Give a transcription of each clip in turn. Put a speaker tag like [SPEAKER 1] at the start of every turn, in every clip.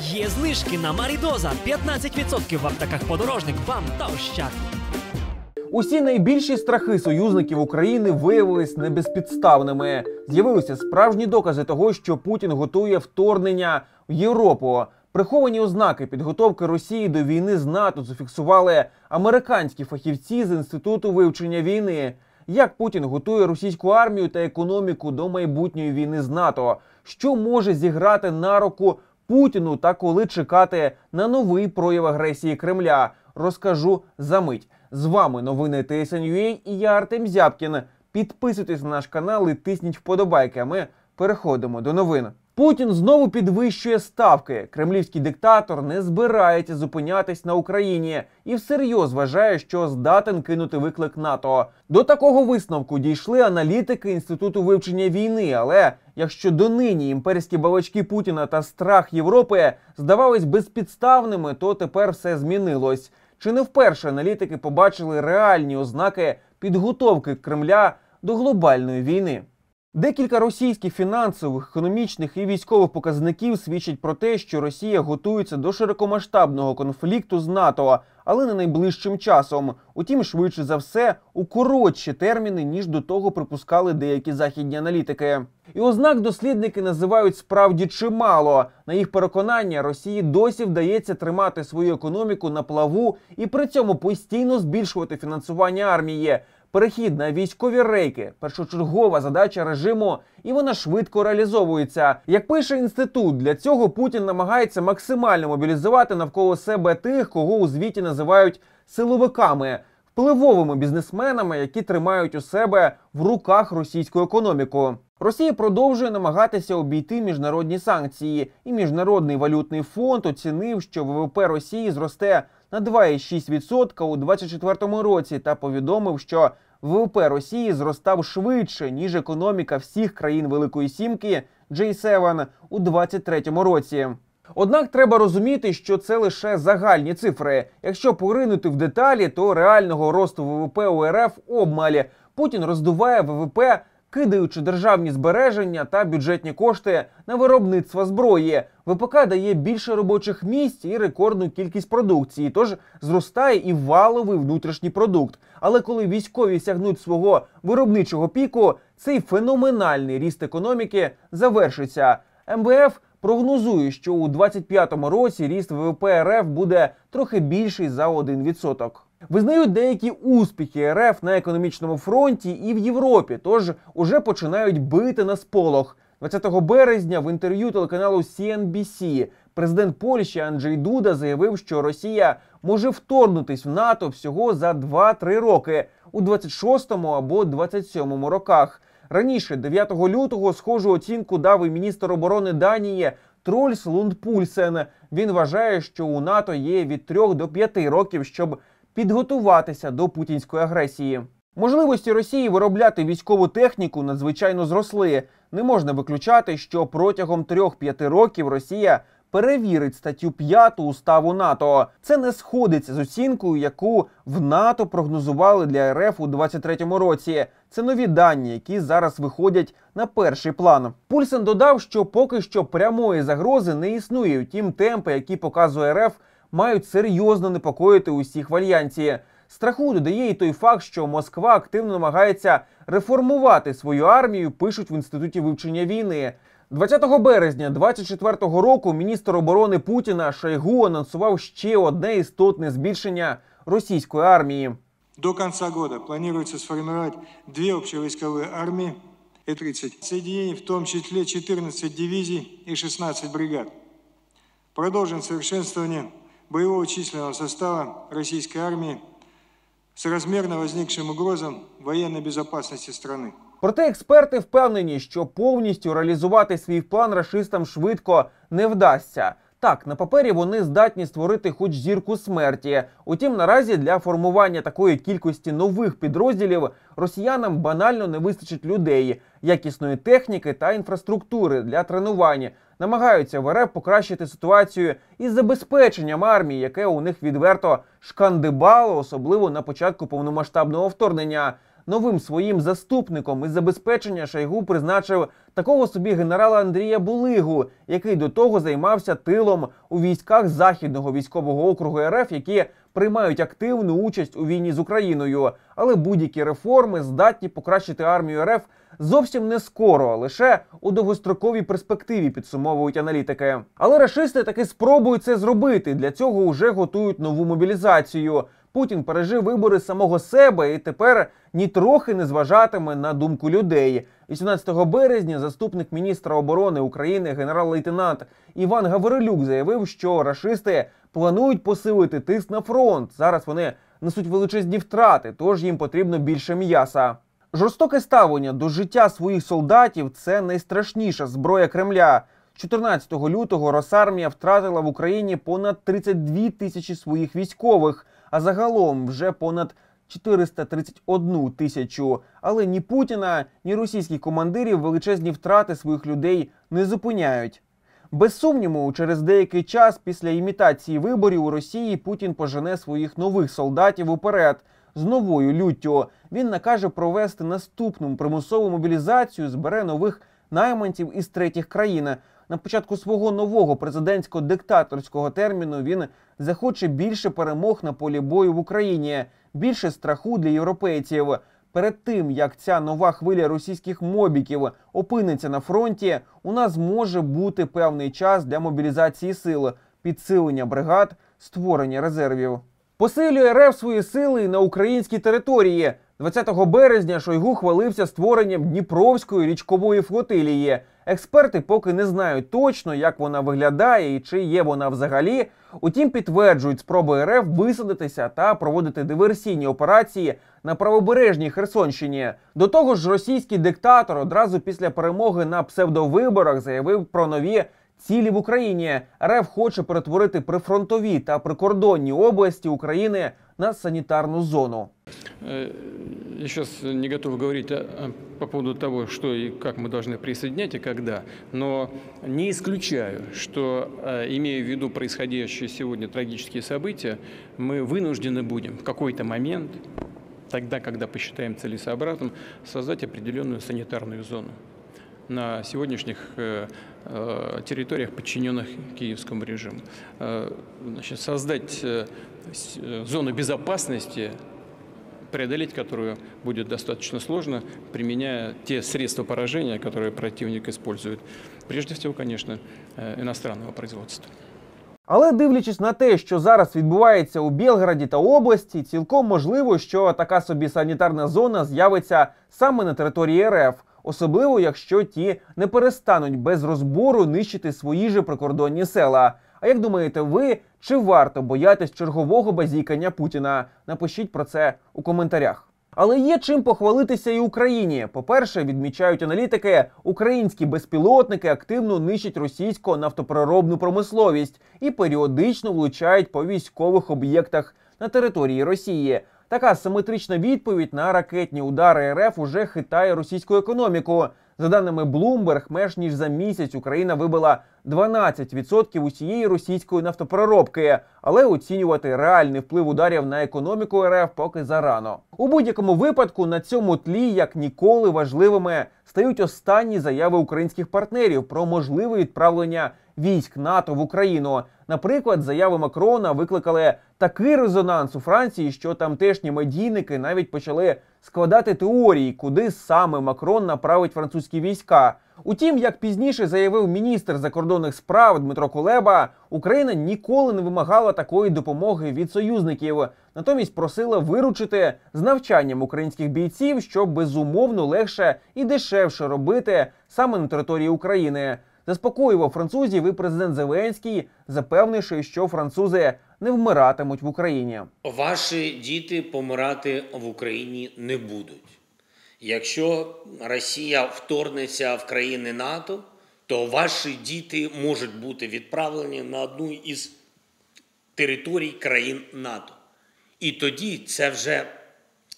[SPEAKER 1] Є знижки на Марідоза 15% в аптеках подорожник вам та ощад. Усі найбільші страхи союзників України виявились небезпідставними. З'явилися справжні докази того, що Путін готує вторгнення в Європу. Приховані ознаки підготовки Росії до війни з НАТО зафіксували американські фахівці з інституту вивчення війни. Як Путін готує російську армію та економіку до майбутньої війни з НАТО, що може зіграти на руку Путіну та коли чекати на новий прояв агресії Кремля. Розкажу за мить. З вами новини ТСНЮА і я Артем Зябкін. Підписуйтесь на наш канал і тисніть вподобайки. а Ми переходимо до новин. Путін знову підвищує ставки. Кремлівський диктатор не збирається зупинятись на Україні і всерйоз вважає, що здатен кинути виклик НАТО. До такого висновку дійшли аналітики інституту вивчення війни, але якщо донині імперські балачки Путіна та страх Європи здавались безпідставними, то тепер все змінилось. Чи не вперше аналітики побачили реальні ознаки підготовки Кремля до глобальної війни? Декілька російських фінансових, економічних і військових показників свідчать про те, що Росія готується до широкомасштабного конфлікту з НАТО, але не найближчим часом. Утім, швидше за все, у коротші терміни ніж до того припускали деякі західні аналітики. І ознак дослідники називають справді чимало. На їх переконання, Росії досі вдається тримати свою економіку на плаву і при цьому постійно збільшувати фінансування армії. Перехід на військові рейки першочергова задача режиму, і вона швидко реалізовується. Як пише інститут, для цього Путін намагається максимально мобілізувати навколо себе тих, кого у звіті називають силовиками, впливовими бізнесменами, які тримають у себе в руках російську економіку. Росія продовжує намагатися обійти міжнародні санкції, і міжнародний валютний фонд оцінив, що ВВП Росії зросте на 2,6% у 2024 році та повідомив, що ВВП Росії зростав швидше ніж економіка всіх країн Великої Сімки J7 у 2023 році. Однак треба розуміти, що це лише загальні цифри. Якщо поринути в деталі, то реального росту ВВП у РФ обмалі Путін роздуває ВВП кидаючи державні збереження та бюджетні кошти на виробництво зброї. ВПК дає більше робочих місць і рекордну кількість продукції, тож зростає і валовий внутрішній продукт. Але коли військові сягнуть свого виробничого піку, цей феноменальний ріст економіки завершиться. МВФ прогнозує, що у 2025 році ріст ВВП РФ буде трохи більший за 1%. Визнають деякі успіхи РФ на економічному фронті і в Європі, тож уже починають бити на сполох. 20 березня в інтерв'ю телеканалу CNBC президент Польщі Анджей Дуда заявив, що Росія може вторгнутись в НАТО всього за 2-3 роки у 26-му або 27-му роках. Раніше 9 лютого схожу оцінку дав і міністр оборони Данії Трольс Лундпульсен. Він вважає, що у НАТО є від 3 до 5 років, щоб підготуватися до путінської агресії. Можливості Росії виробляти військову техніку надзвичайно зросли. Не можна виключати, що протягом 3-5 років Росія перевірить статтю 5 уставу НАТО. Це не сходиться з оцінкою, яку в НАТО прогнозували для РФ у 23-му році. Це нові дані, які зараз виходять на перший план. Пульсен додав, що поки що прямої загрози не існує. Втім, темпи, які показує РФ мають серйозно непокоїти усіх в альянсі. Страху додає і той факт, що Москва активно намагається реформувати свою армію. Пишуть в інституті вивчення війни. 20 березня 24-го року міністр оборони Путіна Шайгу анонсував ще одне істотне збільшення російської армії. До кінця року планується сформувати дві общевійськові армії і 30 соединений, в тому числі 14 дивізій і 16 бригад. Продовжено совершенствування боевого численного состава российской армии соразмерно возникшим угрозам военной безопасности страны. Проте експерти впевнені, що повністю реалізувати свій план рашистам швидко не вдасться. Так, на папері вони здатні створити хоч зірку смерті. Утім, наразі для формування такої кількості нових підрозділів росіянам банально не вистачить людей, якісної техніки та інфраструктури для тренування намагаються в РФ покращити ситуацію із забезпеченням армії, яке у них відверто шкандибало, особливо на початку повномасштабного вторгнення. Новим своїм заступником із забезпечення Шайгу призначив такого собі генерала Андрія Булигу, який до того займався тилом у військах західного військового округу РФ, які приймають активну участь у війні з Україною. Але будь-які реформи здатні покращити армію РФ зовсім не скоро, а лише у довгостроковій перспективі підсумовують аналітики. Але рашисти таки спробують це зробити. Для цього вже готують нову мобілізацію. Путін пережив вибори самого себе і тепер нітрохи не зважатиме на думку людей. 18 березня заступник міністра оборони України генерал-лейтенант Іван Гаврилюк заявив, що рашисти планують посилити тиск на фронт. Зараз вони несуть величезні втрати, тож їм потрібно більше м'яса. Жорстоке ставлення до життя своїх солдатів це найстрашніша зброя Кремля. 14 лютого Росармія втратила в Україні понад 32 тисячі своїх військових, а загалом вже понад 431 тисячу. Але ні Путіна, ні російських командирів величезні втрати своїх людей не зупиняють. Без сумніву, через деякий час після імітації виборів у Росії Путін пожене своїх нових солдатів уперед з новою люттю. Він накаже провести наступну примусову мобілізацію, збере нових найманців із третіх країн. На початку свого нового президентсько-диктаторського терміну він захоче більше перемог на полі бою в Україні, більше страху для європейців. Перед тим як ця нова хвиля російських мобіків опиниться на фронті, у нас може бути певний час для мобілізації сил, підсилення бригад, створення резервів. Посилює РФ свої сили на українській території. 20 березня Шойгу хвалився створенням Дніпровської річкової флотилії. Експерти поки не знають точно, як вона виглядає і чи є вона взагалі. Утім, підтверджують спроби РФ висадитися та проводити диверсійні операції на правобережній Херсонщині. До того ж, російський диктатор одразу після перемоги на псевдовиборах заявив про нові. цілі в Україні. РФ хоче перетворити прифронтові та прикордонні області України на санитарную зону. Я сейчас не готов говорить а, а, по поводу того, что и как мы должны присоединять и когда, но не исключаю, что, а, имея в виду происходящие сегодня трагические события, мы вынуждены будем в какой-то момент, тогда, когда посчитаем целесообразным, создать определенную санитарную зону на сегодняшних э, Э, территориях, подчиненных киевскому режиму. Э, значит, создать э, зону безопасности, преодолеть которую будет достаточно сложно, применяя те средства поражения, которые противник использует. Прежде всего, конечно, иностранного производства. Але дивлячись на те, що зараз відбувається у Білграді та області, цілком можливо, що така собі санітарна зона з'явиться саме на території РФ особливо якщо ті не перестануть без розбору нищити свої же прикордонні села. А як думаєте ви, чи варто боятись чергового базікання Путіна? Напишіть про це у коментарях. Але є чим похвалитися і Україні. По-перше, відмічають аналітики, українські безпілотники активно нищать російську нафтопереробну промисловість і періодично влучають по військових об'єктах на території Росії. Така симетрична відповідь на ракетні удари РФ уже хитає російську економіку. За даними Bloomberg, менш ніж за місяць Україна вибила 12% усієї російської нафтопроробки, але оцінювати реальний вплив ударів на економіку РФ поки зарано. У будь-якому випадку на цьому тлі як ніколи важливими стають останні заяви українських партнерів про можливе відправлення військ НАТО в Україну. Наприклад, заяви Макрона викликали такий резонанс у Франції, що тамтешні медійники навіть почали складати теорії, куди саме Макрон направить французькі війська. Утім, як пізніше заявив міністр закордонних справ Дмитро Кулеба, Україна ніколи не вимагала такої допомоги від союзників, натомість просила виручити з навчанням українських бійців, що безумовно легше і дешевше робити саме на території України заспокоював французів і президент Зеленський, запевнивши, що французи не вмиратимуть в Україні. Ваші діти помирати в Україні не будуть. Якщо Росія вторгнеться в країни НАТО, то ваші діти можуть бути відправлені на одну із територій країн НАТО. І тоді це вже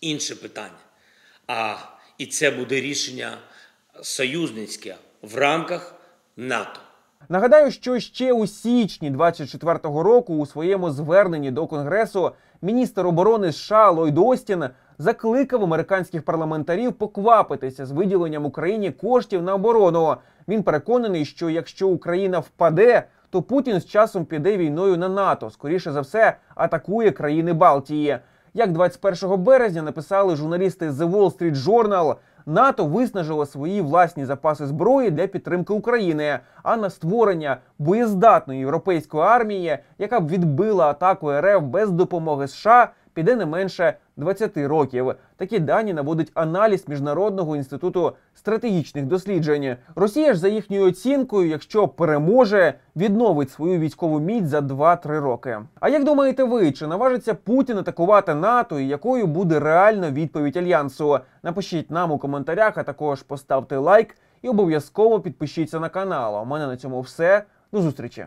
[SPEAKER 1] інше питання. А і це буде рішення союзницьке в рамках НАТО. Нагадаю, що ще у січні 24-го року у своєму зверненні до Конгресу міністр оборони США Ллойд Остін закликав американських парламентарів поквапитися з виділенням Україні коштів на оборону. Він переконаний, що якщо Україна впаде, то Путін з часом піде війною на НАТО. Скоріше за все, атакує країни Балтії. Як 21 березня написали журналісти The Wall Street Journal, НАТО виснажило свої власні запаси зброї для підтримки України, а на створення боєздатної європейської армії, яка б відбила атаку РФ без допомоги США, піде не менше 20 років. Такі дані наводить аналіз міжнародного інституту стратегічних досліджень. Росія ж за їхньою оцінкою, якщо переможе, відновить свою військову міць за 2-3 роки. А як думаєте, ви чи наважиться Путін атакувати НАТО? і Якою буде реальна відповідь альянсу? Напишіть нам у коментарях, а також поставте лайк і обов'язково підпишіться на канал. У мене на цьому все. До зустрічі.